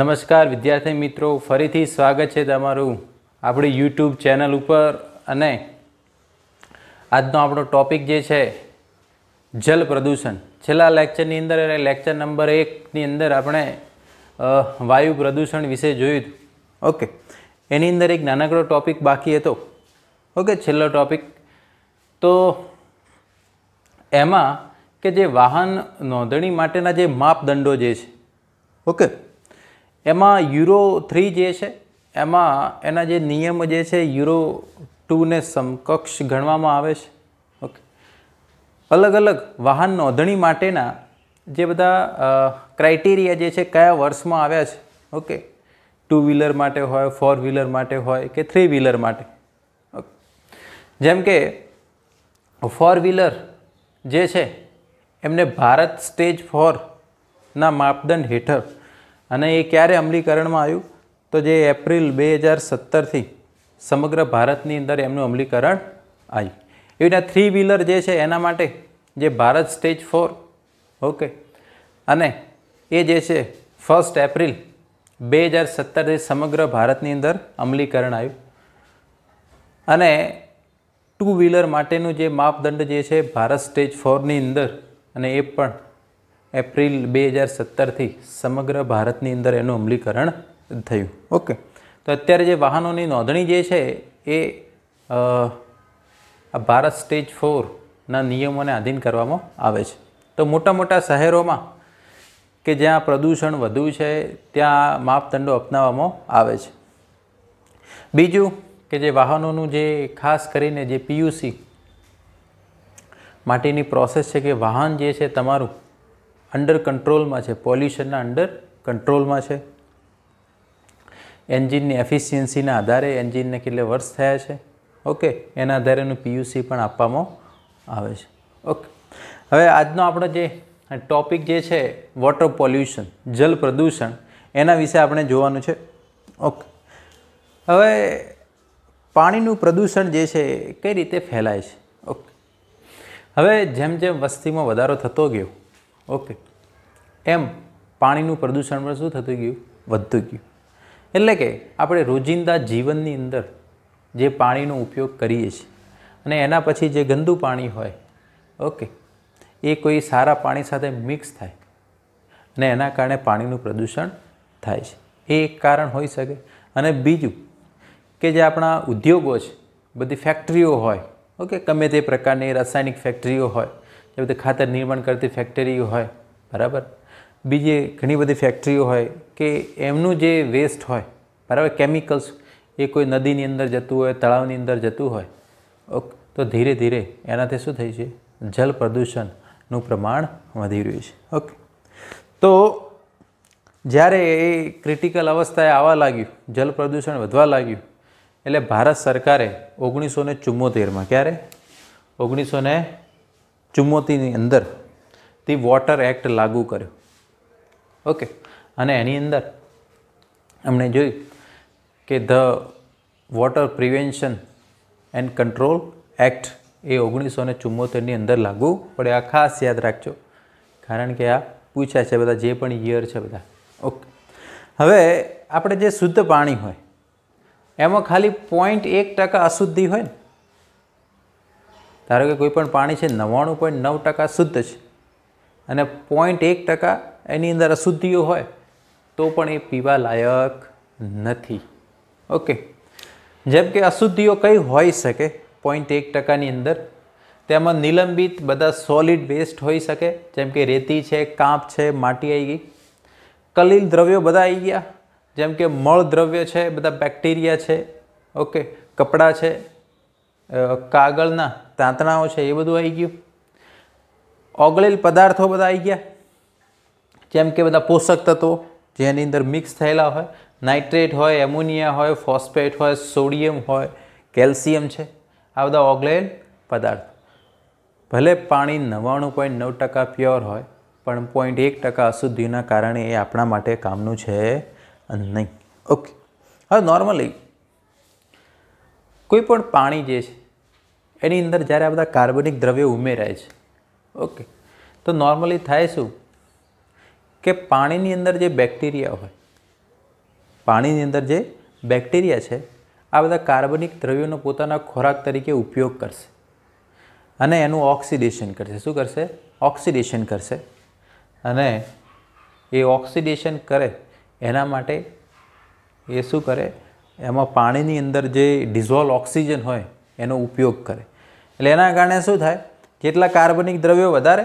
નમસ્કાર વિદ્યાર્થી મિત્રો ફરીથી સ્વાગત છે તમારું આપણી યુટ્યુબ ચેનલ ઉપર અને આજનો આપણો ટૉપિક જે છે જલ પ્રદૂષણ છેલ્લા લેક્ચરની અંદર એટલે લેક્ચર નંબર એકની અંદર આપણે વાયુ પ્રદૂષણ વિશે જોયું ઓકે એની અંદર એક નાનકડો ટૉપિક બાકી હતો ઓકે છેલ્લો ટૉપિક તો એમાં કે જે વાહન નોંધણી માટેના જે માપદંડો જે છે ઓકે એમાં યુરો થ્રી જે છે એમાં એના જે નિયમ જે છે યુરો ટુને સમકક્ષ ગણવામાં આવે છે ઓકે અલગ અલગ વાહન નોંધણી માટેના જે બધા ક્રાઇટેરિયા જે છે કયા વર્ષમાં આવ્યા છે ઓકે ટુ વ્હીલર માટે હોય ફોર વ્હીલર માટે હોય કે થ્રી વ્હીલર માટે જેમ કે ફોર વ્હીલર જે છે એમને ભારત સ્ટેજ ફોરના માપદંડ હેઠળ અને એ ક્યારે અમલીકરણમાં આવ્યું તો જે એપ્રિલ બે હજાર સત્તરથી સમગ્ર ભારતની અંદર એમનું અમલીકરણ આવ્યું એવી રીતના થ્રી વ્હીલર જે છે એના માટે જે ભારત સ્ટેજ ફોર ઓકે અને એ જે છે ફર્સ્ટ એપ્રિલ બે હજાર સત્તરથી સમગ્ર ભારતની અંદર અમલીકરણ આવ્યું અને ટુ વ્હીલર માટેનું જે માપદંડ જે છે ભારત સ્ટેજ ફોરની અંદર અને એ પણ એપ્રિલ બે હજાર સત્તરથી સમગ્ર ભારતની અંદર એનું અમલીકરણ થયું ઓકે તો અત્યારે જે વાહનોની નોંધણી જે છે એ ભારત સ્ટેજ ફોરના નિયમોને આધીન કરવામાં આવે છે તો મોટા મોટા શહેરોમાં કે જ્યાં પ્રદૂષણ વધુ છે ત્યાં માપદંડો અપનાવવામાં આવે છે બીજું કે જે વાહનોનું જે ખાસ કરીને જે પીયુસી માટેની પ્રોસેસ છે કે વાહન જે છે તમારું અંડર કંટ્રોલમાં છે પોલ્યુશનના અંડર કંટ્રોલમાં છે એન્જિનની એફિશિયન્સીના આધારે એન્જિનને કેટલે વર્ષ થયા છે ઓકે એના આધારે એનું પીયુસી પણ આપવામાં આવે છે ઓકે હવે આજનો આપણો જે ટોપિક જે છે વોટર પોલ્યુશન જલ પ્રદૂષણ એના વિશે આપણે જોવાનું છે ઓકે હવે પાણીનું પ્રદૂષણ જે છે કઈ રીતે ફેલાય છે ઓકે હવે જેમ જેમ વસ્તીમાં વધારો થતો ગયો ઓકે એમ પાણીનું પ્રદૂષણ પણ શું થતું ગયું વધતું ગયું એટલે કે આપણે રોજિંદા જીવનની અંદર જે પાણીનો ઉપયોગ કરીએ છીએ અને એના પછી જે ગંદુ પાણી હોય ઓકે એ કોઈ સારા પાણી સાથે મિક્સ થાય અને એના કારણે પાણીનું પ્રદૂષણ થાય છે એ એક કારણ હોઈ શકે અને બીજું કે જે આપણા ઉદ્યોગો છે બધી ફેક્ટરીઓ હોય ઓકે ગમે તે પ્રકારની રાસાયણિક ફેક્ટરીઓ હોય જે બધી ખાતર નિર્માણ કરતી ફેક્ટરીઓ હોય બરાબર બીજી ઘણી બધી ફેક્ટરીઓ હોય કે એમનું જે વેસ્ટ હોય બરાબર કેમિકલ્સ એ કોઈ નદીની અંદર જતું હોય તળાવની અંદર જતું હોય ઓકે તો ધીરે ધીરે એનાથી શું થઈ છે જળ પ્રદૂષણનું પ્રમાણ વધી રહ્યું છે ઓકે તો જ્યારે એ ક્રિટિકલ અવસ્થાએ આવવા લાગ્યું જલ પ્રદૂષણ વધવા લાગ્યું એટલે ભારત સરકારે ઓગણીસો ને ચુમ્મોતેરમાં ક્યારે ઓગણીસો ને ચુમ્મોતેરની અંદર તે વોટર એક્ટ લાગુ કર્યો ઓકે અને એની અંદર અમને જોયું કે the water prevention and control act એ ઓગણીસો ને ચુમ્મોતેરની અંદર લાગુ પડે આ ખાસ યાદ રાખજો કારણ કે આ પૂછ્યા છે બધા જે પણ યર છે બધા ઓકે હવે આપણે જે શુદ્ધ પાણી હોય એમાં ખાલી પોઈન્ટ એક ટકા અશુદ્ધિ હોય ને ધારો કે કોઈ પણ પાણી છે નવ્વાણું પોઈન્ટ નવ ટકા શુદ્ધ છે અને પોઈન્ટ એક ટકા એની અંદર અશુદ્ધિઓ હોય તો પણ એ પીવા લાયક નથી ઓકે જેમ કે અશુદ્ધિઓ કંઈ હોઈ શકે પોઈન્ટ એક ટકાની અંદર તેમાં નિલંબિત બધા સોલિડ વેસ્ટ હોઈ શકે જેમ કે રેતી છે કાંપ છે માટી આવી ગઈ કલીલ દ્રવ્યો બધા આવી ગયા જેમ કે મળ દ્રવ્ય છે બધા બેક્ટેરિયા છે ઓકે કપડાં છે કાગળના તાંતણાઓ છે એ બધું આવી ગયું ઓગળેલ પદાર્થો બધા આવી ગયા જેમ કે બધા પોષક તત્વો જેની અંદર મિક્સ થયેલા હોય નાઇટ્રેટ હોય એમોનિયા હોય ફોસ્ફેટ હોય સોડિયમ હોય કેલ્શિયમ છે આ બધા ઓગળેલ પદાર્થ ભલે પાણી નવ્વાણું પોઈન્ટ નવ ટકા પ્યોર હોય પણ પોઈન્ટ એક ટકા અશુદ્ધિના કારણે એ આપણા માટે કામનું છે નહીં ઓકે હવે નોર્મલી કોઈ પણ પાણી જે છે એની અંદર જ્યારે આ બધા કાર્બનિક દ્રવ્યો ઉમેરાય છે ઓકે તો નોર્મલી થાય શું કે પાણીની અંદર જે બેક્ટેરિયા હોય પાણીની અંદર જે બેક્ટેરિયા છે આ બધા કાર્બનિક દ્રવ્યોનો પોતાના ખોરાક તરીકે ઉપયોગ કરશે અને એનું ઓક્સિડેશન કરશે શું કરશે ઓક્સિડેશન કરશે અને એ ઓક્સિડેશન કરે એના માટે એ શું કરે એમાં પાણીની અંદર જે ડિઝોલ્વ ઓક્સિજન હોય એનો ઉપયોગ કરે એટલે એના કારણે શું થાય જેટલા કાર્બનિક દ્રવ્યો વધારે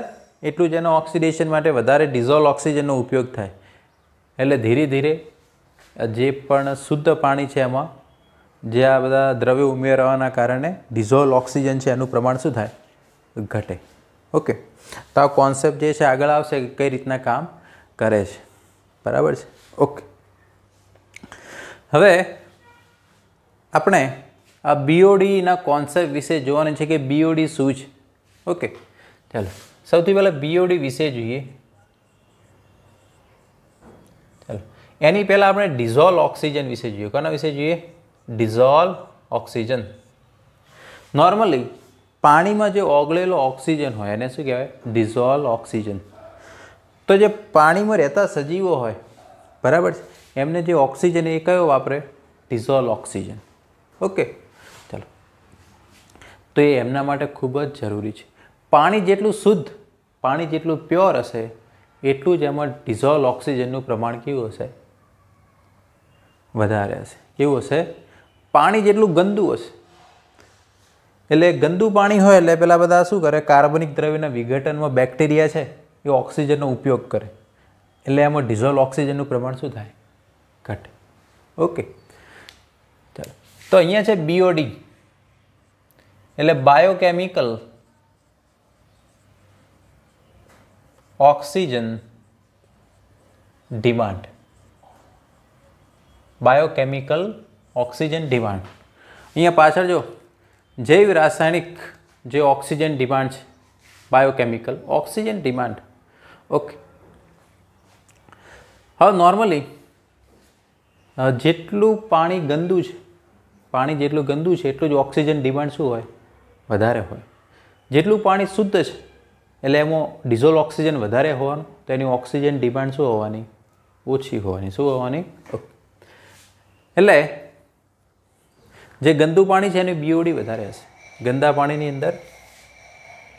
એટલું જ એનો ઓક્સિડેશન માટે વધારે ડિઝોલ્વ ઓક્સિજનનો ઉપયોગ થાય એટલે ધીરે ધીરે જે પણ શુદ્ધ પાણી છે એમાં જે આ બધા દ્રવ્યો ઉમેરવાના કારણે ડિઝોલ્વ ઓક્સિજન છે એનું પ્રમાણ શું થાય ઘટે ઓકે તો આ કોન્સેપ્ટ જે છે આગળ આવશે કઈ રીતના કામ કરે છે બરાબર છે ઓકે હવે આપણે આ બીઓડીના કોન્સેપ્ટ વિશે જોવાની છે કે બીઓડી શું છે ઓકે ચાલો સૌથી પહેલાં બીઓડી વિશે જોઈએ ચાલો એની પહેલાં આપણે ડિઝોલ ઓક્સિજન વિશે જોઈએ કોના વિશે જોઈએ ડિઝોલ્વ ઓક્સિજન નોર્મલી પાણીમાં જે ઓગળેલો ઓક્સિજન હોય એને શું કહેવાય ડિઝોલ્વ ઓક્સિજન તો જે પાણીમાં રહેતા સજીવો હોય બરાબર છે એમને જે ઓક્સિજન એ કયો વાપરે ડિઝોલ્વ ઓક્સિજન ઓકે તો એ એમના માટે ખૂબ જ જરૂરી છે પાણી જેટલું શુદ્ધ પાણી જેટલું પ્યોર હશે એટલું જ એમાં ડિઝોલ્વ ઓક્સિજનનું પ્રમાણ કેવું હશે વધારે હશે કેવું હશે પાણી જેટલું ગંદુ હશે એટલે ગંદુ પાણી હોય એટલે પહેલાં બધા શું કરે કાર્બનિક દ્રવ્યના વિઘટનમાં બેક્ટેરિયા છે એ ઓક્સિજનનો ઉપયોગ કરે એટલે એમાં ડિઝોલ્વ ઓક્સિજનનું પ્રમાણ શું થાય ઘટે ઓકે ચાલો તો અહીંયા છે બીઓડી એટલે biochemical oxygen demand biochemical oxygen demand અહીંયા પાછળ જો જૈવ રાસાયણિક જે ઓક્સિજન ડિમાન્ડ છે બાયોકેમિકલ ઓક્સિજન ડિમાન્ડ ઓકે હવે નોર્મલી જેટલું પાણી ગંદુ છે પાણી જેટલું ગંદુ છે એટલું જ ઓક્સિજન ડિમાન્ડ શું હોય વધારે હોય જેટલું પાણી શુદ્ધ છે એટલે એમાં ડિઝોલ ઓક્સિજન વધારે હોવાનું તો એની ઓક્સિજન ડિમાન્ડ શું હોવાની ઓછી હોવાની શું હોવાની એટલે જે ગંદુ પાણી છે એની બીઓડી વધારે હશે ગંદા પાણીની અંદર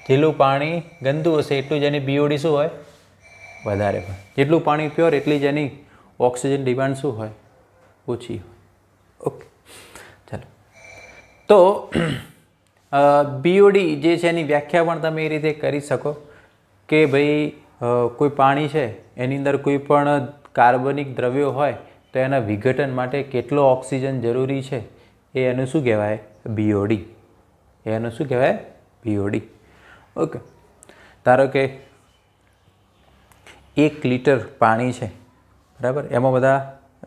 જેટલું પાણી ગંદુ હશે એટલું જ એની બીઓડી શું હોય વધારે હોય જેટલું પાણી પ્યોર એટલી જ એની ઓક્સિજન ડિમાન્ડ શું હોય ઓછી હોય ઓકે ચાલો તો બીઓડી જે છે એની વ્યાખ્યા પણ તમે એ રીતે કરી શકો કે ભાઈ કોઈ પાણી છે એની અંદર કોઈ પણ કાર્બનિક દ્રવ્યો હોય તો એના વિઘટન માટે કેટલો ઓક્સિજન જરૂરી છે એ એનું શું કહેવાય બીઓડી એનું શું કહેવાય બીઓડી ઓકે ધારો કે એક લીટર પાણી છે બરાબર એમાં બધા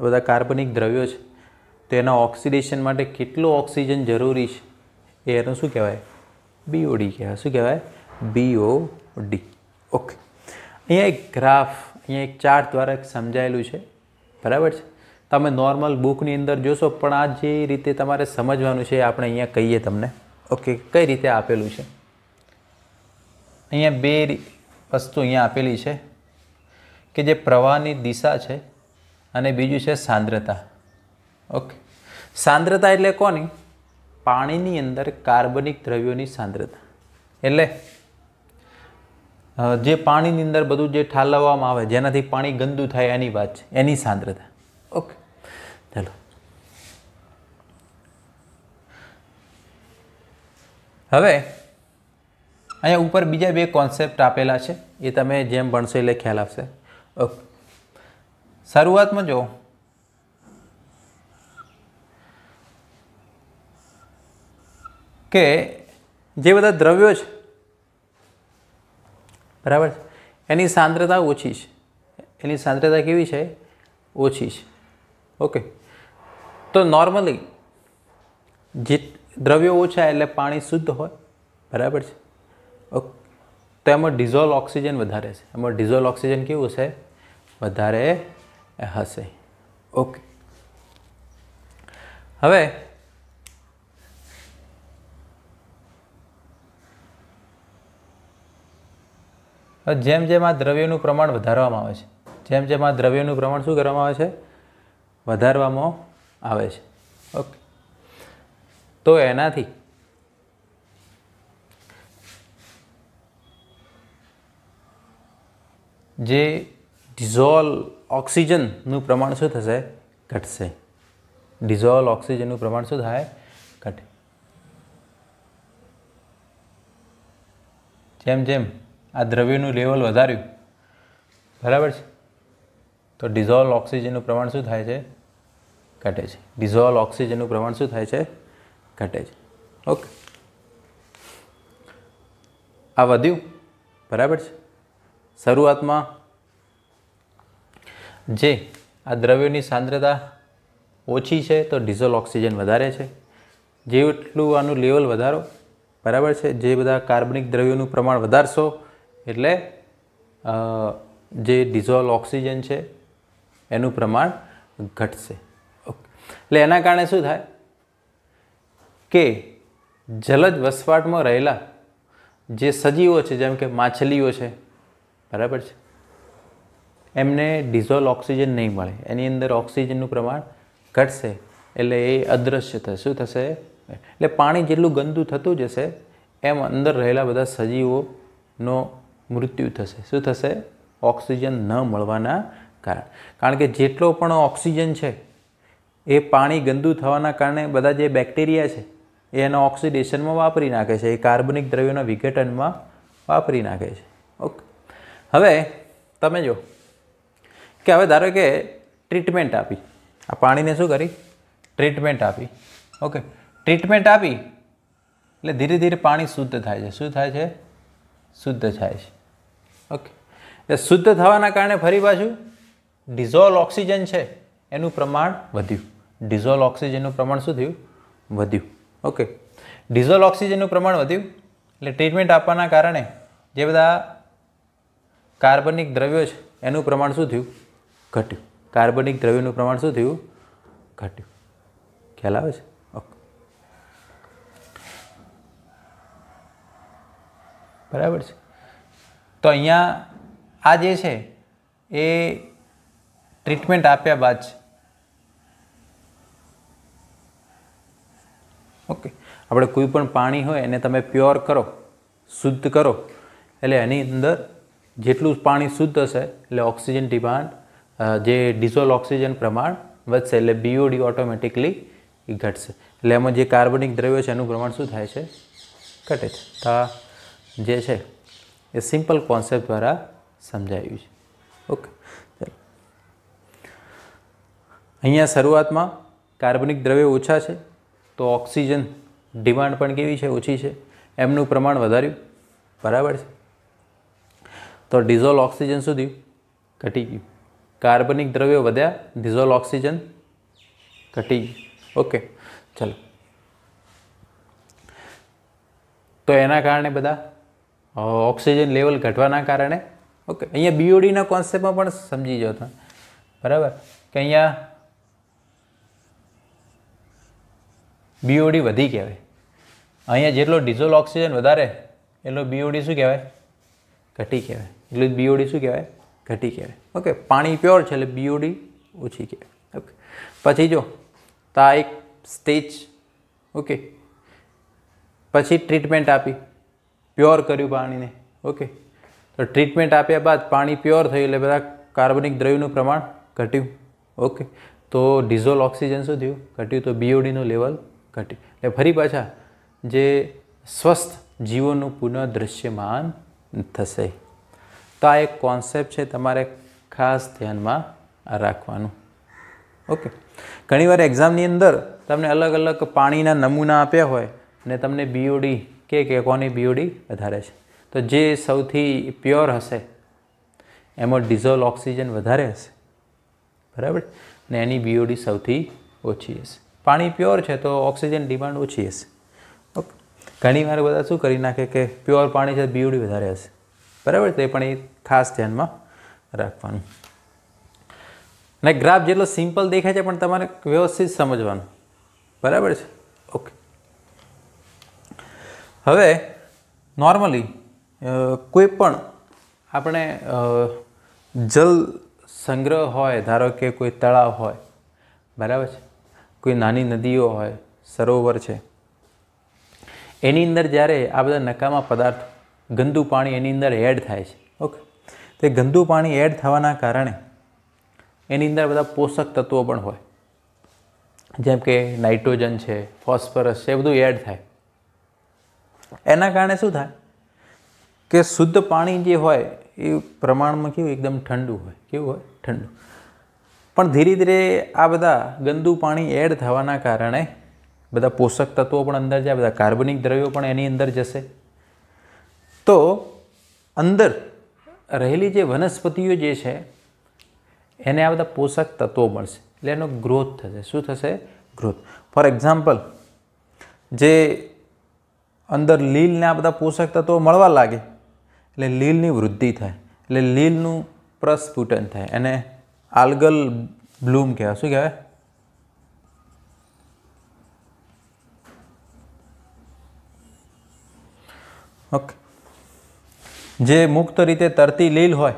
બધા કાર્બનિક દ્રવ્યો છે તો એના ઓક્સિડેશન માટે કેટલો ઓક્સિજન જરૂરી છે એ એનું શું કહેવાય બીઓડી કહેવાય શું કહેવાય બીઓડી ઓકે અહીંયા એક ગ્રાફ અહીંયા એક ચાર્ટ દ્વારા સમજાયેલું છે બરાબર છે તમે નોર્મલ બુકની અંદર જોશો પણ આ જે રીતે તમારે સમજવાનું છે આપણે અહીંયા કહીએ તમને ઓકે કઈ રીતે આપેલું છે અહીંયા બે વસ્તુ અહીંયા આપેલી છે કે જે પ્રવાહની દિશા છે અને બીજું છે સાંદ્રતા ઓકે સાંદ્રતા એટલે કોની પાણીની અંદર કાર્બનિક દ્રવ્યોની સાંદ્રતા એટલે જે પાણીની અંદર બધું જે ઠાલવવામાં આવે જેનાથી પાણી ગંદુ થાય એની વાત છે એની સાંદ્રતા ઓકે ચાલો હવે અહીંયા ઉપર બીજા બે કોન્સેપ્ટ આપેલા છે એ તમે જેમ ભણશો એટલે ખ્યાલ આવશે ઓકે શરૂઆતમાં જો કે જે બધા દ્રવ્યો છે બરાબર એની સાંદ્રતા ઓછી છે એની સાંદ્રતા કેવી છે ઓછી છે ઓકે તો નોર્મલી જે દ્રવ્યો ઓછા એટલે પાણી શુદ્ધ હોય બરાબર છે ઓકે તો એમાં ડિઝોલ્વ ઓક્સિજન વધારે છે એમાં ડિઝોલ્વ ઓક્સિજન કેવું છે વધારે હશે ઓકે હવે જેમ જેમ આ દ્રવ્યનું પ્રમાણ વધારવામાં આવે છે જેમ જેમ આ દ્રવ્યનું પ્રમાણ શું કરવામાં આવે છે વધારવામાં આવે છે ઓકે તો એનાથી જે ડિઝોલ ઓક્સિજનનું પ્રમાણ શું થશે ઘટશે ડિઝોલ ઓક્સિજનનું પ્રમાણ શું થાય ઘટે જેમ જેમ આ દ્રવ્યનું લેવલ વધાર્યું બરાબર છે તો ડિઝોલ્વ ઓક્સિજનનું પ્રમાણ શું થાય છે ઘટે છે ડિઝોલ ઓક્સિજનનું પ્રમાણ શું થાય છે ઘટે છે ઓકે આ વધ્યું બરાબર છે શરૂઆતમાં જે આ દ્રવ્યોની સાંદ્રતા ઓછી છે તો ડિઝોલ ઓક્સિજન વધારે છે જેટલું આનું લેવલ વધારો બરાબર છે જે બધા કાર્બનિક દ્રવ્યોનું પ્રમાણ વધારશો એટલે જે ડિઝોલ્વ ઓક્સિજન છે એનું પ્રમાણ ઘટશે ઓકે એટલે એના કારણે શું થાય કે જલજ વસવાટમાં રહેલા જે સજીવો છે જેમ કે માછલીઓ છે બરાબર છે એમને ડિઝોલ ઓક્સિજન નહીં મળે એની અંદર ઓક્સિજનનું પ્રમાણ ઘટશે એટલે એ અદૃશ્ય થશે શું થશે એટલે પાણી જેટલું ગંદુ થતું જશે એમ અંદર રહેલા બધા સજીવોનો મૃત્યુ થશે શું થશે ઓક્સિજન ન મળવાના કારણ કારણ કે જેટલો પણ ઓક્સિજન છે એ પાણી ગંદુ થવાના કારણે બધા જે બેક્ટેરિયા છે એ એના ઓક્સિડેશનમાં વાપરી નાખે છે એ કાર્બનિક દ્રવ્યોના વિઘટનમાં વાપરી નાખે છે ઓકે હવે તમે જો કે હવે ધારો કે ટ્રીટમેન્ટ આપી આ પાણીને શું કરી ટ્રીટમેન્ટ આપી ઓકે ટ્રીટમેન્ટ આપી એટલે ધીરે ધીરે પાણી શુદ્ધ થાય છે શું થાય છે શુદ્ધ થાય છે ઓકે એટલે શુદ્ધ થવાના કારણે ફરી પાછું ડિઝોલ ઓક્સિજન છે એનું પ્રમાણ વધ્યું ડિઝોલ ઓક્સિજનનું પ્રમાણ શું થયું વધ્યું ઓકે ડિઝોલ ઓક્સિજનનું પ્રમાણ વધ્યું એટલે ટ્રીટમેન્ટ આપવાના કારણે જે બધા કાર્બનિક દ્રવ્યો છે એનું પ્રમાણ શું થયું ઘટ્યું કાર્બનિક દ્રવ્યનું પ્રમાણ શું થયું ઘટ્યું ખ્યાલ આવે છે ઓકે બરાબર છે તો અહીંયા આ જે છે એ ટ્રીટમેન્ટ આપ્યા બાદ ઓકે આપણે કોઈ પણ પાણી હોય એને તમે પ્યોર કરો શુદ્ધ કરો એટલે એની અંદર જેટલું પાણી શુદ્ધ હશે એટલે ઓક્સિજન ડિમાન્ડ જે ડીઝોલ ઓક્સિજન પ્રમાણ વધશે એટલે બીઓડી ઓટોમેટિકલી એ ઘટશે એટલે એમાં જે કાર્બનિક દ્રવ્ય છે એનું પ્રમાણ શું થાય છે ઘટે છે તો જે છે એ સિમ્પલ કોન્સેપ્ટ દ્વારા સમજાયું છે ઓકે ચાલો અહીંયા શરૂઆતમાં કાર્બનિક દ્રવ્ય ઓછા છે તો ઓક્સિજન ડિમાન્ડ પણ કેવી છે ઓછી છે એમનું પ્રમાણ વધાર્યું બરાબર છે તો ડીઝોલ ઓક્સિજન સુધી ઘટી ગયું કાર્બનિક દ્રવ્યો વધ્યા ડીઝોલ ઓક્સિજન ઘટી ગયું ઓકે ચાલો તો એના કારણે બધા ઓક્સિજન લેવલ ઘટવાના કારણે ઓકે અહીંયા બીઓડીના કોન્સેપ્ટમાં પણ સમજી જાઓ તમે બરાબર કે અહીંયા બીઓડી વધી કહેવાય અહીંયા જેટલો ડીઝલ ઓક્સિજન વધારે એટલો બીઓડી શું કહેવાય ઘટી કહેવાય એટલું બીઓડી શું કહેવાય ઘટી કહેવાય ઓકે પાણી પ્યોર છે એટલે બીઓડી ઓછી કહેવાય ઓકે પછી જો તો આ એક સ્ટેજ ઓકે પછી ટ્રીટમેન્ટ આપી પ્યોર કર્યું પાણીને ઓકે તો ટ્રીટમેન્ટ આપ્યા બાદ પાણી પ્યોર થયું એટલે બધા કાર્બનિક દ્રવ્યનું પ્રમાણ ઘટ્યું ઓકે તો ડિઝોલ ઓક્સિજન શું થયું ઘટ્યું તો બીઓડીનું લેવલ ઘટ્યું એટલે ફરી પાછા જે સ્વસ્થ જીવનનું પુનઃદૃશ્યમાન થશે તો આ એક કોન્સેપ્ટ છે તમારે ખાસ ધ્યાનમાં રાખવાનું ઓકે ઘણીવાર એક્ઝામની અંદર તમને અલગ અલગ પાણીના નમૂના આપ્યા હોય અને તમને બીઓડી કે કેકોની કોની બીઓડી વધારે છે તો જે સૌથી પ્યોર હશે એમાં ડિઝોલ ઓક્સિજન વધારે હશે બરાબર ને એની બીઓડી સૌથી ઓછી હશે પાણી પ્યોર છે તો ઓક્સિજન ડિમાન્ડ ઓછી હશે ઓકે ઘણીવાર બધા શું કરી નાખે કે પ્યોર પાણી છે બીઓડી વધારે હશે બરાબર તો એ પણ એ ખાસ ધ્યાનમાં રાખવાનું ને ગ્રાફ જેટલો સિમ્પલ દેખાય છે પણ તમારે વ્યવસ્થિત સમજવાનું બરાબર છે ઓકે હવે નોર્મલી કોઈ પણ આપણે જલ સંગ્રહ હોય ધારો કે કોઈ તળાવ હોય બરાબર છે કોઈ નાની નદીઓ હોય સરોવર છે એની અંદર જ્યારે આ બધા નકામા પદાર્થ ગંદુ પાણી એની અંદર એડ થાય છે ઓકે તે ગંદુ પાણી એડ થવાના કારણે એની અંદર બધા પોષક તત્વો પણ હોય જેમ કે નાઇટ્રોજન છે ફોસ્ફરસ છે એ બધું એડ થાય એના કારણે શું થાય કે શુદ્ધ પાણી જે હોય એ પ્રમાણમાં કેવું એકદમ ઠંડુ હોય કેવું હોય ઠંડુ પણ ધીરે ધીરે આ બધા ગંદુ પાણી એડ થવાના કારણે બધા પોષક તત્વો પણ અંદર જાય બધા કાર્બનિક દ્રવ્યો પણ એની અંદર જશે તો અંદર રહેલી જે વનસ્પતિઓ જે છે એને આ બધા પોષક તત્વો મળશે એટલે એનો ગ્રોથ થશે શું થશે ગ્રોથ ફોર એક્ઝામ્પલ જે અંદર લીલને આ બધા પોષક તત્વો મળવા લાગે એટલે લીલની વૃદ્ધિ થાય એટલે લીલનું પ્રસ્ફુટન થાય એને આલ્ગલ બ્લૂમ કહેવાય શું કહેવાય ઓકે જે મુક્ત રીતે તરતી લીલ હોય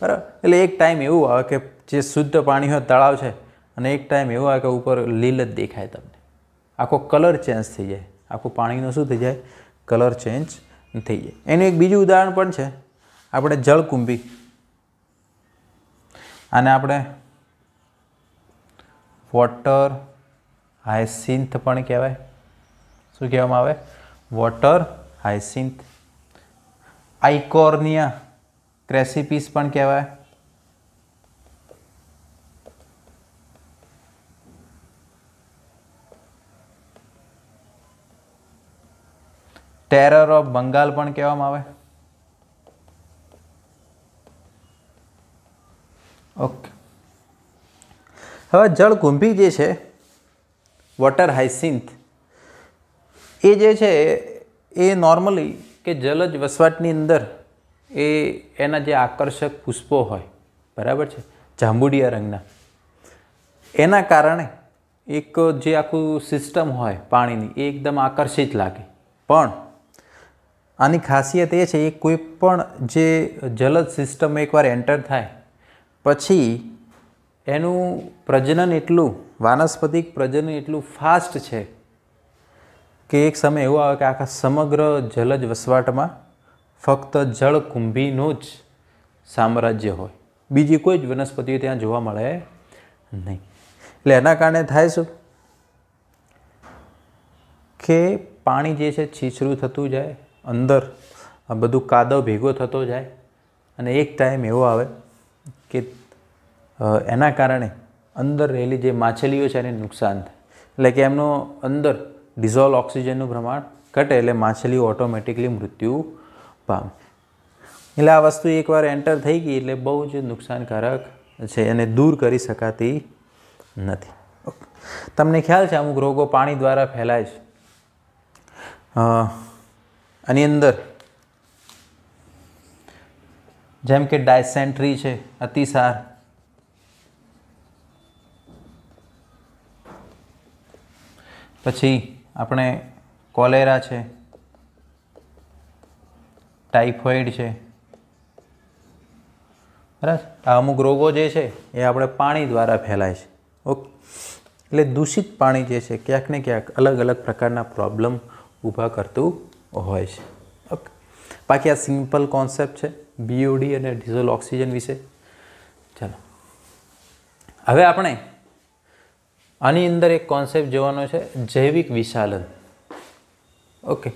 બરાબર એટલે એક ટાઈમ એવું આવે કે જે શુદ્ધ પાણી હોય તળાવ છે અને એક ટાઈમ એવું આવે કે ઉપર લીલ જ દેખાય તમને આખો કલર ચેન્જ થઈ જાય આખું પાણીનું શું થઈ જાય કલર ચેન્જ થઈ જાય એનું એક બીજું ઉદાહરણ પણ છે આપણે જળકુંભી આને આપણે વોટર હાયસિન્થ પણ કહેવાય શું કહેવામાં આવે વોટર હાયસિન્થ આઇકોર્નિયા ક્રેસિપીસ પણ કહેવાય ટેરર ઓફ બંગાળ પણ કહેવામાં આવે ઓકે હવે જળકુંભી જે છે વોટર હાઇસિન્થ એ જે છે એ નોર્મલી કે જલજ વસવાટની અંદર એ એના જે આકર્ષક પુષ્પો હોય બરાબર છે જાંબુડિયા રંગના એના કારણે એક જે આખું સિસ્ટમ હોય પાણીની એ એકદમ આકર્ષિત લાગે પણ આની ખાસિયત એ છે એ કોઈ પણ જે જલદ સિસ્ટમ એકવાર એન્ટર થાય પછી એનું પ્રજનન એટલું વાનસ્પતિક પ્રજનન એટલું ફાસ્ટ છે કે એક સમય એવો આવે કે આખા સમગ્ર જલજ વસવાટમાં ફક્ત જળકુંભીનું જ સામ્રાજ્ય હોય બીજી કોઈ જ વનસ્પતિઓ ત્યાં જોવા મળે નહીં એટલે એના કારણે થાય શું કે પાણી જે છે છીછરું થતું જાય અંદર આ બધું કાદવ ભેગો થતો જાય અને એક ટાઈમ એવો આવે કે એના કારણે અંદર રહેલી જે માછલીઓ છે એને નુકસાન થાય એટલે કે એમનો અંદર ડિઝોલ્વ ઓક્સિજનનું પ્રમાણ ઘટે એટલે માછલીઓ ઓટોમેટિકલી મૃત્યુ પામે એટલે આ વસ્તુ એકવાર એન્ટર થઈ ગઈ એટલે બહુ જ નુકસાનકારક છે એને દૂર કરી શકાતી નથી તમને ખ્યાલ છે અમુક રોગો પાણી દ્વારા ફેલાય છે આની અંદર જેમ કે ડાયસેન્ટ્રી છે અતિસાર પછી આપણે કોલેરા છે ટાઇફોઇડ છે બરાબર આ અમુક રોગો જે છે એ આપણે પાણી દ્વારા ફેલાય છે ઓકે એટલે દૂષિત પાણી જે છે ક્યાંક ને ક્યાંક અલગ અલગ પ્રકારના પ્રોબ્લેમ ઊભા કરતું હોય છે ઓકે બાકી આ સિમ્પલ કોન્સેપ્ટ છે બીઓડી અને ડીઝલ ઓક્સિજન વિશે ચાલો હવે આપણે આની અંદર એક કોન્સેપ્ટ જોવાનો છે જૈવિક વિશાલન ઓકે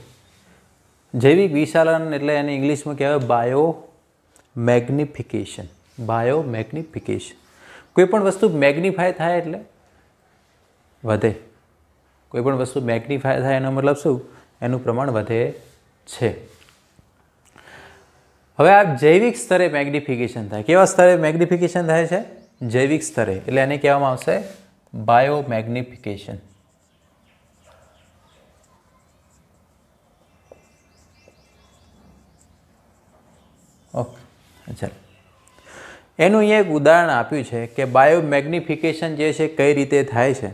જૈવિક વિશાલન એટલે એને ઇંગ્લિશમાં કહેવાય બાયો મેગ્નિફિકેશન બાયો મેગ્નિફિકેશન કોઈ પણ વસ્તુ મેગ્નિફાય થાય એટલે વધે કોઈ પણ વસ્તુ મેગ્નિફાય થાય એનો મતલબ શું એનું પ્રમાણ વધે છે હવે આ જૈવિક સ્તરે મેગ્નિફિકેશન થાય કેવા સ્તરે મેગ્નિફિકેશન થાય છે જૈવિક સ્તરે એટલે એને કહેવામાં આવશે બાયો મેગ્નિફિકેશન ઓકે ચાલો એનું એક ઉદાહરણ આપ્યું છે કે બાયો મેગ્નિફિકેશન જે છે કઈ રીતે થાય છે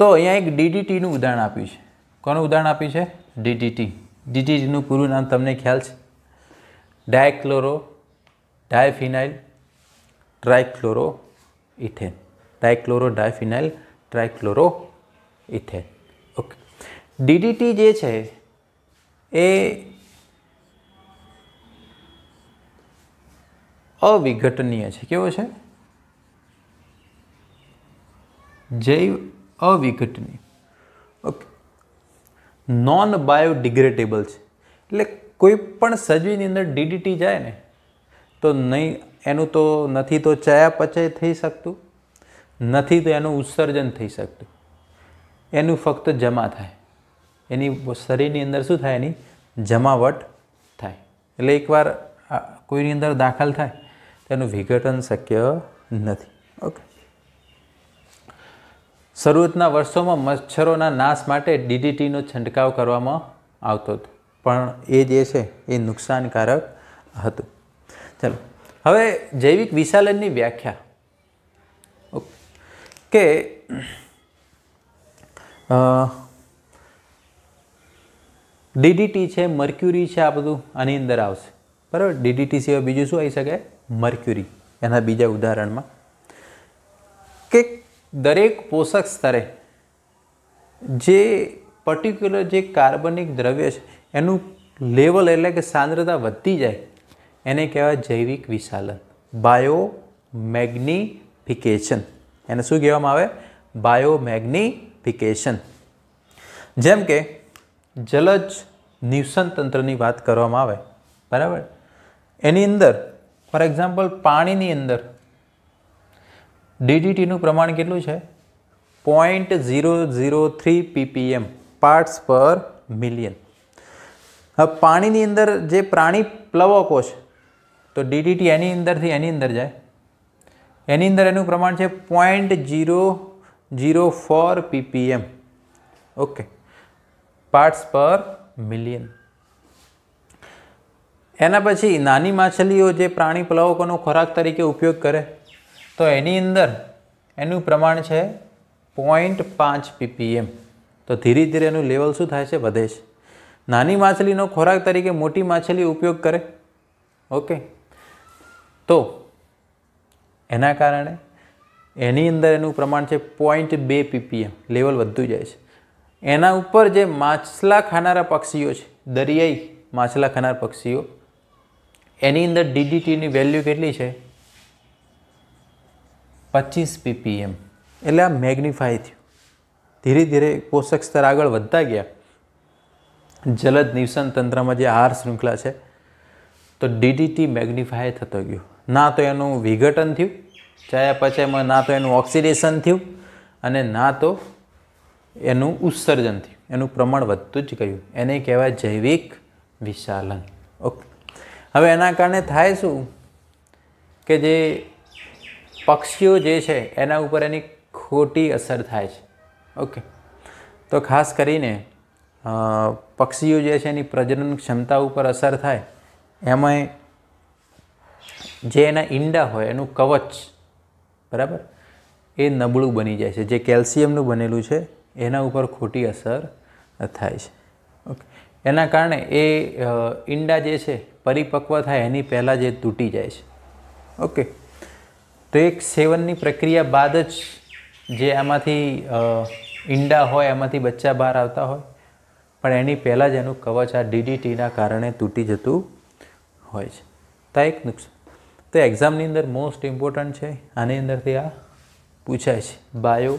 તો અહીંયા એક ડીડીટીનું ઉદાહરણ આપ્યું છે કોનું ઉદાહરણ આપ્યું છે ડીડીટી ડીડીટીનું પૂરું નામ તમને ખ્યાલ છે dichloro diphenyl trichloro ethane dichloro diphenyl trichloro ethane okay DDT જે છે એ અવિઘટનીય છે કેવો છે જૈવ અવિઘટની ઓકે નોન બાયોડિગ્રેડેબલ છે એટલે કોઈ પણ સજીવની અંદર ડીડીટી જાય ને તો નહીં એનું તો નથી તો ચયાપચય થઈ શકતું નથી તો એનું ઉત્સર્જન થઈ શકતું એનું ફક્ત જમા થાય એની શરીરની અંદર શું થાય એની જમાવટ થાય એટલે એકવાર કોઈની અંદર દાખલ થાય તો એનું વિઘટન શક્ય નથી શરૂઆતના વર્ષોમાં મચ્છરોના નાશ માટે ડીડીટીનો છંટકાવ કરવામાં આવતો હતો પણ એ જે છે એ નુકસાનકારક હતું ચાલો હવે જૈવિક વિશાલનની વ્યાખ્યા કે ડીડીટી છે મર્ક્યુરી છે આ બધું આની અંદર આવશે બરાબર ડીડીટી સિવાય બીજું શું આવી શકે મર્ક્યુરી એના બીજા ઉદાહરણમાં દરેક પોષક સ્તરે જે પર્ટિક્યુલર જે કાર્બનિક દ્રવ્ય છે એનું લેવલ એટલે કે સાંદ્રતા વધતી જાય એને કહેવાય જૈવિક વિશાલન બાયો મેગ્નિફિકેશન એને શું કહેવામાં આવે બાયો મેગ્નિફિકેશન જેમ કે જલજ નિવસન તંત્રની વાત કરવામાં આવે બરાબર એની અંદર ફોર એક્ઝામ્પલ પાણીની અંદર ડીડીટીનું પ્રમાણ કેટલું છે point zero zero three PPM parts per million હવે પાણીની અંદર જે પ્રાણી પ્લવકો છે તો ડીડીટી એની અંદરથી એની અંદર જાય એની અંદર એનું પ્રમાણ છે point zero zero four PPM okay parts per million એના પછી નાની માછલીઓ જે પ્રાણી પ્લવકોનો ખોરાક તરીકે ઉપયોગ કરે તો એની અંદર એનું પ્રમાણ છે પોઈન્ટ પાંચ પીપીએમ તો ધીરે ધીરે એનું લેવલ શું થાય છે વધે છે નાની માછલીનો ખોરાક તરીકે મોટી માછલી ઉપયોગ કરે ઓકે તો એના કારણે એની અંદર એનું પ્રમાણ છે પોઈન્ટ બે પીપીએમ લેવલ વધતું જાય છે એના ઉપર જે માછલા ખાનારા પક્ષીઓ છે દરિયાઈ માછલા ખાનાર પક્ષીઓ એની અંદર ડીડીટીની વેલ્યુ કેટલી છે પચીસ પીપીએમ એટલે આ મેગ્નિફાય થયું ધીરે ધીરે પોષક સ્તર આગળ વધતા ગયા જલદ નિવસન તંત્રમાં જે આહાર શૃંખલા છે તો ડીડીટી મેગ્નિફાય થતો ગયો ના તો એનું વિઘટન થયું ચાયા ચયાપચયમાં ના તો એનું ઓક્સિડેશન થયું અને ના તો એનું ઉત્સર્જન થયું એનું પ્રમાણ વધતું જ ગયું એને કહેવાય જૈવિક વિશાલન ઓકે હવે એના કારણે થાય શું કે જે પક્ષીઓ જે છે એના ઉપર એની ખોટી અસર થાય છે ઓકે તો ખાસ કરીને પક્ષીઓ જે છે એની પ્રજનન ક્ષમતા ઉપર અસર થાય એમાંય જે એના ઈંડા હોય એનું કવચ બરાબર એ નબળું બની જાય છે જે કેલ્શિયમનું બનેલું છે એના ઉપર ખોટી અસર થાય છે ઓકે એના કારણે એ ઈંડા જે છે પરિપક્વ થાય એની પહેલાં જે તૂટી જાય છે ઓકે તો એક સેવનની પ્રક્રિયા બાદ જ જે આમાંથી ઈંડા હોય એમાંથી બચ્ચા બહાર આવતા હોય પણ એની પહેલાં જ એનું કવચ આ ડીડીટીના કારણે તૂટી જતું હોય છે તો એક નુકસાન તો એક્ઝામની અંદર મોસ્ટ ઇમ્પોર્ટન્ટ છે આની અંદરથી આ પૂછાય છે બાયો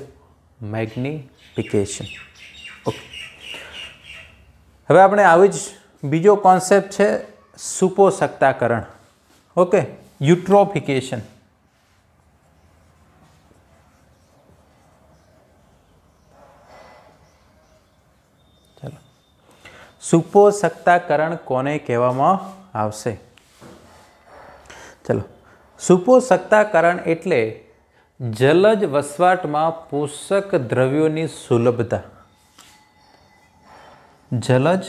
મેગ્નિફિકેશન ઓકે હવે આપણે આવી જ બીજો કોન્સેપ્ટ છે સુપોસક્તાકરણ ઓકે યુટ્રોફિકેશન સુપોષકતાકરણ કોને કહેવામાં આવશે ચલો સુપોષકતાકરણ એટલે જલજ વસવાટમાં પોષક દ્રવ્યોની સુલભતા જલજ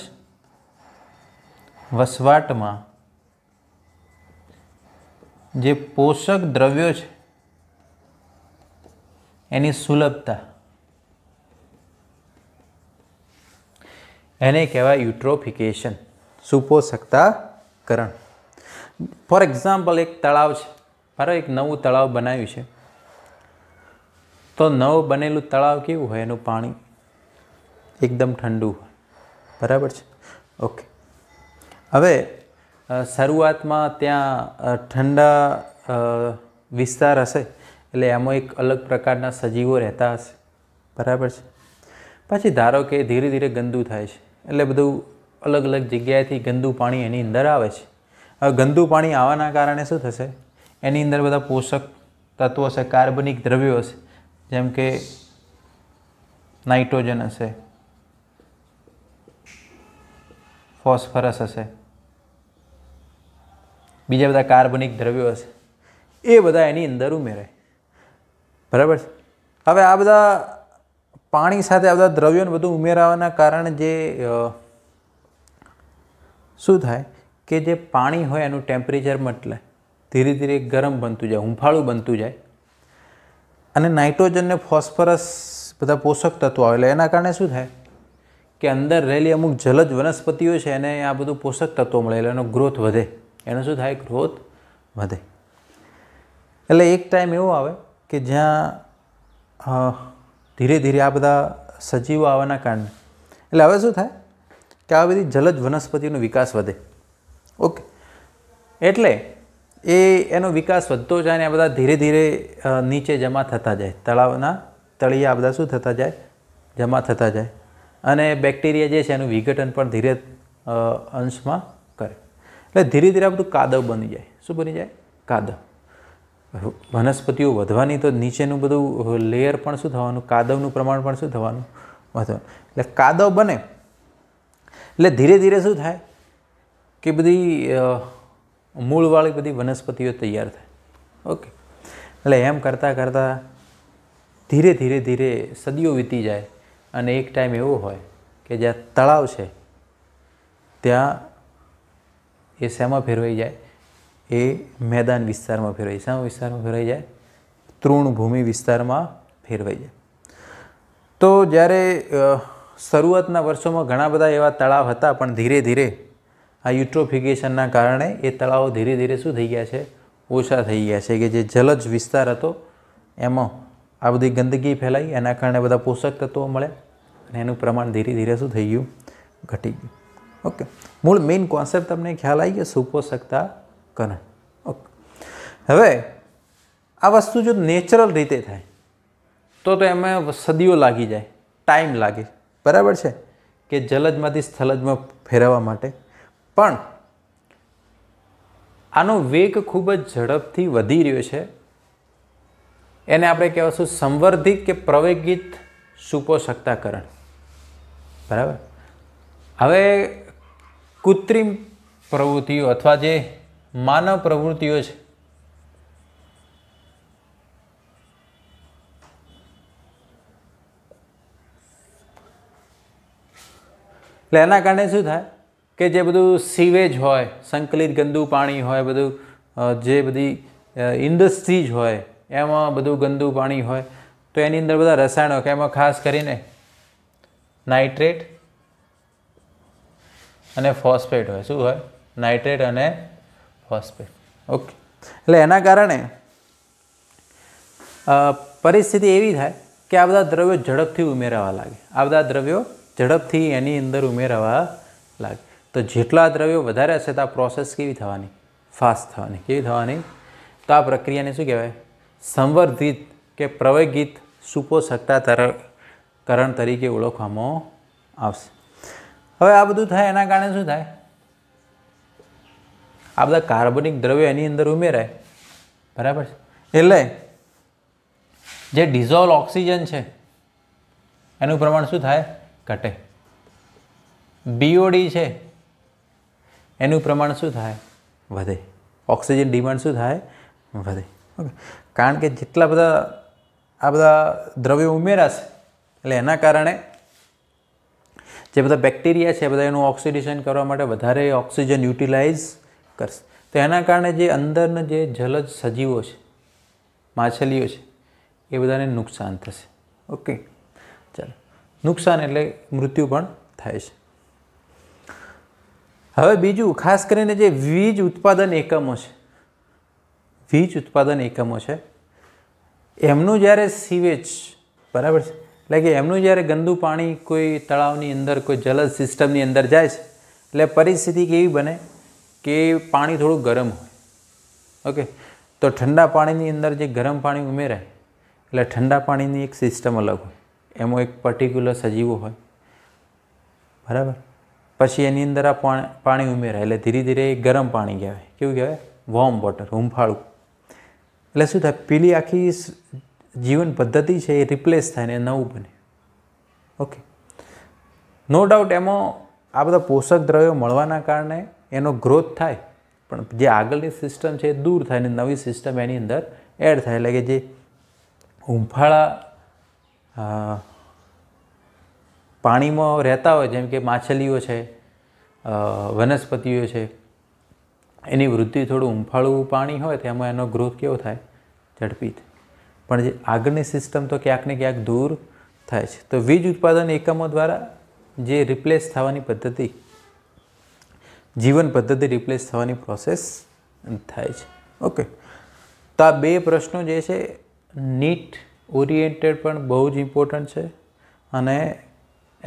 વસવાટમાં જે પોષક દ્રવ્યો છે એની સુલભતા એને કહેવાય યુટ્રોફિકેશન સુપોષકતાકરણ ફોર એક્ઝામ્પલ એક તળાવ છે મારે એક નવું તળાવ બનાવ્યું છે તો નવું બનેલું તળાવ કેવું હોય એનું પાણી એકદમ ઠંડુ હોય બરાબર છે ઓકે હવે શરૂઆતમાં ત્યાં ઠંડા વિસ્તાર હશે એટલે એમાં એક અલગ પ્રકારના સજીવો રહેતા હશે બરાબર છે પછી ધારો કે ધીરે ધીરે ગંદુ થાય છે એટલે બધું અલગ અલગ જગ્યાએથી ગંદુ પાણી એની અંદર આવે છે હવે ગંદુ પાણી આવવાના કારણે શું થશે એની અંદર બધા પોષક તત્વો હશે કાર્બનિક દ્રવ્યો હશે જેમ કે નાઇટ્રોજન હશે ફોસ્ફરસ હશે બીજા બધા કાર્બનિક દ્રવ્યો હશે એ બધા એની અંદર ઉમેરાય બરાબર હવે આ બધા પાણી સાથે આવતા દ્રવ્યોને બધું ઉમેરાવાના કારણે જે શું થાય કે જે પાણી હોય એનું ટેમ્પરેચર મટલે ધીરે ધીરે ગરમ બનતું જાય હુંફાળું બનતું જાય અને નાઇટ્રોજનને ફોસ્ફરસ બધા પોષક તત્વો આવે એટલે એના કારણે શું થાય કે અંદર રહેલી અમુક જલજ વનસ્પતિઓ છે એને આ બધું પોષક તત્વો મળે એટલે એનો ગ્રોથ વધે એનો શું થાય ગ્રોથ વધે એટલે એક ટાઈમ એવો આવે કે જ્યાં ધીરે ધીરે આ બધા સજીવો આવવાના કારણે એટલે હવે શું થાય કે આ બધી જલજ વનસ્પતિનો વિકાસ વધે ઓકે એટલે એ એનો વિકાસ વધતો જાય ને આ બધા ધીરે ધીરે નીચે જમા થતા જાય તળાવના તળિયા આ બધા શું થતા જાય જમા થતા જાય અને બેક્ટેરિયા જે છે એનું વિઘટન પણ ધીરે અંશમાં કરે એટલે ધીરે ધીરે આ બધું કાદવ બની જાય શું બની જાય કાદવ વનસ્પતિઓ વધવાની તો નીચેનું બધું લેયર પણ શું થવાનું કાદવનું પ્રમાણ પણ શું થવાનું વધવાનું એટલે કાદવ બને એટલે ધીરે ધીરે શું થાય કે બધી મૂળવાળી બધી વનસ્પતિઓ તૈયાર થાય ઓકે એટલે એમ કરતાં કરતાં ધીરે ધીરે ધીરે સદીઓ વીતી જાય અને એક ટાઈમ એવો હોય કે જ્યાં તળાવ છે ત્યાં એ શેમાં ફેરવાઈ જાય એ મેદાન વિસ્તારમાં ફેરવાય છે શા વિસ્તારમાં ફેરવાઈ જાય તૃણભૂમિ વિસ્તારમાં ફેરવાઈ જાય તો જ્યારે શરૂઆતના વર્ષોમાં ઘણા બધા એવા તળાવ હતા પણ ધીરે ધીરે આ યુટ્રોફિકેશનના કારણે એ તળાવો ધીરે ધીરે શું થઈ ગયા છે ઓછા થઈ ગયા છે કે જે જલજ વિસ્તાર હતો એમાં આ બધી ગંદકી ફેલાઈ એના કારણે બધા પોષક તત્વો મળે અને એનું પ્રમાણ ધીરે ધીરે શું થઈ ગયું ઘટી ગયું ઓકે મૂળ મેઇન કોન્સેપ્ટ તમને ખ્યાલ આવી ગયો સુપોષકતા કરે ઓકે હવે આ વસ્તુ જો નેચરલ રીતે થાય તો તો એમાં સદીઓ લાગી જાય ટાઈમ લાગે બરાબર છે કે જલજમાંથી સ્થલજમાં ફેરવવા માટે પણ આનો વેગ ખૂબ જ ઝડપથી વધી રહ્યો છે એને આપણે કહેવાશું સંવર્ધિત કે પ્રવેગિત સુપોષકતાકરણ બરાબર હવે કૃત્રિમ પ્રવૃત્તિઓ અથવા જે માનવ પ્રવૃત્તિઓ છે એટલે એના કારણે શું થાય કે જે બધું સીવેજ હોય સંકલિત ગંદુ પાણી હોય બધું જે બધી ઇન્ડસ્ટ્રીઝ હોય એમાં બધું ગંદુ પાણી હોય તો એની અંદર બધા રસાયણો કે એમાં ખાસ કરીને નાઇટ્રેટ અને ફોસ્ફેટ હોય શું હોય નાઇટ્રેટ અને ફોસ્ફેટ ઓકે એટલે એના કારણે પરિસ્થિતિ એવી થાય કે આ બધા દ્રવ્યો ઝડપથી ઉમેરાવા લાગે આ બધા દ્રવ્યો ઝડપથી એની અંદર ઉમેરાવા લાગે તો જેટલા દ્રવ્યો વધારે હશે તો આ પ્રોસેસ કેવી થવાની ફાસ્ટ થવાની કેવી થવાની તો આ પ્રક્રિયાને શું કહેવાય સંવર્ધિત કે પ્રવેગિત સુપોષકતા તર તરીકે ઓળખવામાં આવશે હવે આ બધું થાય એના કારણે શું થાય આ બધા કાર્બનિક દ્રવ્યો એની અંદર ઉમેરાય બરાબર છે એટલે જે ડિઝોલ ઓક્સિજન છે એનું પ્રમાણ શું થાય ઘટે બીઓડી છે એનું પ્રમાણ શું થાય વધે ઓક્સિજન ડિમાન્ડ શું થાય વધે ઓકે કારણ કે જેટલા બધા આ બધા દ્રવ્યો ઉમેરાશે એટલે એના કારણે જે બધા બેક્ટેરિયા છે એ બધા એનું ઓક્સિડેશન કરવા માટે વધારે ઓક્સિજન યુટિલાઇઝ કરશે તો એના કારણે જે અંદરના જે જલજ સજીવો છે માછલીઓ છે એ બધાને નુકસાન થશે ઓકે ચાલો નુકસાન એટલે મૃત્યુ પણ થાય છે હવે બીજું ખાસ કરીને જે વીજ ઉત્પાદન એકમો છે વીજ ઉત્પાદન એકમો છે એમનું જ્યારે સીવેજ બરાબર છે એટલે કે એમનું જ્યારે ગંદુ પાણી કોઈ તળાવની અંદર કોઈ જલજ સિસ્ટમની અંદર જાય છે એટલે પરિસ્થિતિ કેવી બને કે પાણી થોડું ગરમ હોય ઓકે તો ઠંડા પાણીની અંદર જે ગરમ પાણી ઉમેરાય એટલે ઠંડા પાણીની એક સિસ્ટમ અલગ હોય એમાં એક પર્ટિક્યુલર સજીવો હોય બરાબર પછી એની અંદર આ પાણી ઉમેરાય એટલે ધીરે ધીરે ગરમ પાણી કહેવાય કેવું કહેવાય વોર્મ વોટર હુંફાળું એટલે શું થાય પેલી આખી જીવન પદ્ધતિ છે એ રિપ્લેસ થાય ને નવું બને ઓકે નો ડાઉટ એમાં આ બધા પોષક દ્રવ્યો મળવાના કારણે એનો ગ્રોથ થાય પણ જે આગળની સિસ્ટમ છે એ દૂર થાય અને નવી સિસ્ટમ એની અંદર એડ થાય એટલે કે જે હુંફાળા પાણીમાં રહેતા હોય જેમ કે માછલીઓ છે વનસ્પતિઓ છે એની વૃદ્ધિ થોડું હુંફાળું પાણી હોય તેમાં એનો ગ્રોથ કેવો થાય ઝડપી પણ જે આગળની સિસ્ટમ તો ક્યાંક ને ક્યાંક દૂર થાય છે તો વીજ ઉત્પાદન એકમો દ્વારા જે રિપ્લેસ થવાની પદ્ધતિ જીવન પદ્ધતિ રિપ્લેસ થવાની પ્રોસેસ થાય છે ઓકે તો આ બે પ્રશ્નો જે છે નીટ ઓરિએન્ટેડ પણ બહુ જ ઇમ્પોર્ટન્ટ છે અને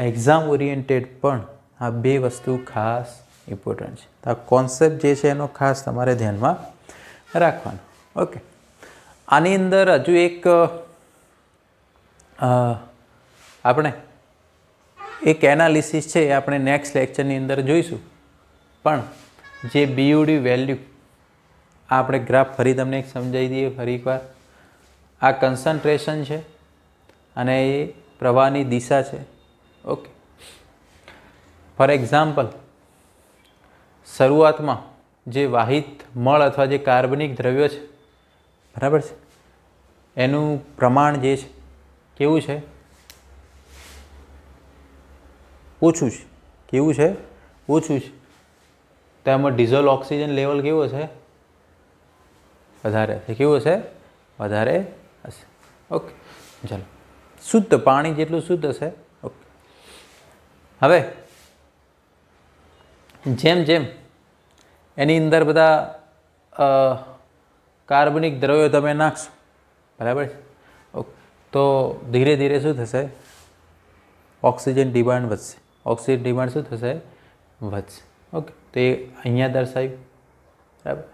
એક્ઝામ ઓરિએન્ટેડ પણ આ બે વસ્તુ ખાસ ઇમ્પોર્ટન્ટ છે તો આ કોન્સેપ્ટ જે છે એનો ખાસ તમારે ધ્યાનમાં રાખવાનો ઓકે આની અંદર હજુ એક આપણે એક એનાલિસિસ છે એ આપણે નેક્સ્ટ લેક્ચરની અંદર જોઈશું પણ જે બીયુડી વેલ્યુ આપણે ગ્રાફ ફરી તમને એક સમજાવી દઈએ ફરી એકવાર આ કન્સન્ટ્રેશન છે અને એ પ્રવાહની દિશા છે ઓકે ફોર એક્ઝામ્પલ શરૂઆતમાં જે વાહિત મળ અથવા જે કાર્બનિક દ્રવ્યો છે બરાબર છે એનું પ્રમાણ જે છે કેવું છે ઓછું છે કેવું છે ઓછું છે તો એમાં ડીઝલ ઓક્સિજન લેવલ કેવો છે વધારે કેવો છે વધારે હશે ઓકે ચાલો શુદ્ધ પાણી જેટલું શુદ્ધ હશે ઓકે હવે જેમ જેમ એની અંદર બધા કાર્બનિક દ્રવ્યો તમે નાખશો બરાબર ઓકે તો ધીરે ધીરે શું થશે ઓક્સિજન ડિમાન્ડ વધશે ઓક્સિજન ડિમાન્ડ શું થશે વધશે ઓકે તે અહીંયા દર્શાવ્યું બરાબર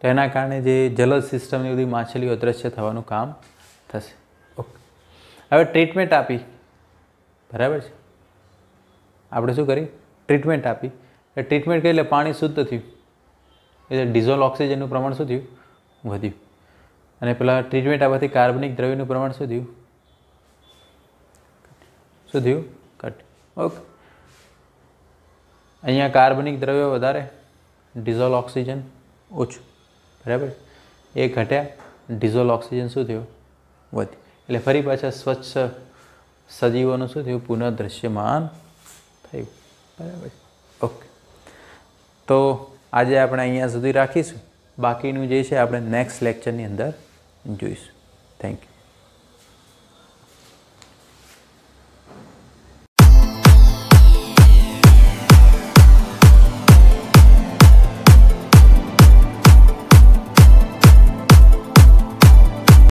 તો એના કારણે જે જલદ સિસ્ટમની બધી માછલીઓ અદ્રશ્ય થવાનું કામ થશે ઓકે હવે ટ્રીટમેન્ટ આપી બરાબર છે આપણે શું કરી ટ્રીટમેન્ટ આપી એટલે ટ્રીટમેન્ટ કરી એટલે પાણી શુદ્ધ થયું એટલે ડિઝોલ ઓક્સિજનનું પ્રમાણ શું થયું વધ્યું અને પેલા ટ્રીટમેન્ટ આપવાથી કાર્બનિક દ્રવ્યનું પ્રમાણ શું થયું શું થયું ઘટ્યું ઓકે અહીંયા કાર્બનિક દ્રવ્યો વધારે ડીઝલ ઓક્સિજન ઓછું બરાબર એ ઘટ્યા ડીઝલ ઓક્સિજન શું થયું વધી એટલે ફરી પાછા સ્વચ્છ સજીવોનું શું થયું પુનઃ દ્રશ્યમાન થયું બરાબર ઓકે તો આજે આપણે અહીંયા સુધી રાખીશું બાકીનું જે છે આપણે નેક્સ્ટ લેક્ચરની અંદર જોઈશું થેન્ક યુ